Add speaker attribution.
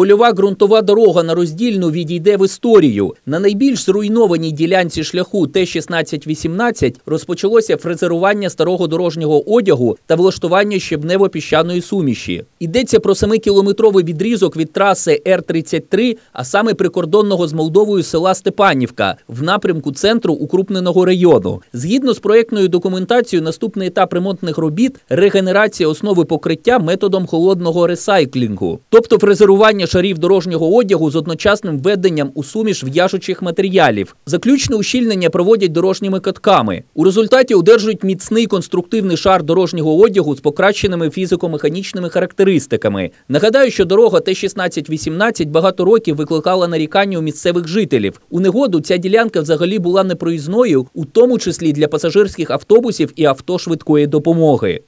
Speaker 1: Польова ґрунтова дорога на роздільну відійде в історію. На найбільш зруйнованій ділянці шляху Т-16-18 розпочалося фрезерування старого дорожнього одягу та влаштування щебнево-піщаної суміші. Йдеться про семикілометровий відрізок від траси Р-33, а саме прикордонного з Молдовою села Степанівка в напрямку центру укрупненого району. Згідно з проєктною документацією, наступний етап ремонтних робіт регенерація основи покриття методом холодного ресайклінгу, тобто фрезерування шарів дорожнього одягу з одночасним введенням у суміш в'яжучих матеріалів. Заключне ущільнення проводять дорожніми катками. У результаті одержують міцний конструктивний шар дорожнього одягу з покращеними фізико-механічними характеристиками характеристиками. Нагадаю, що дорога Т-16-18 багато років викликала нарікання у місцевих жителів. У негоду ця ділянка взагалі була непроїзною, у тому числі для пасажирських автобусів і авто швидкої
Speaker 2: допомоги.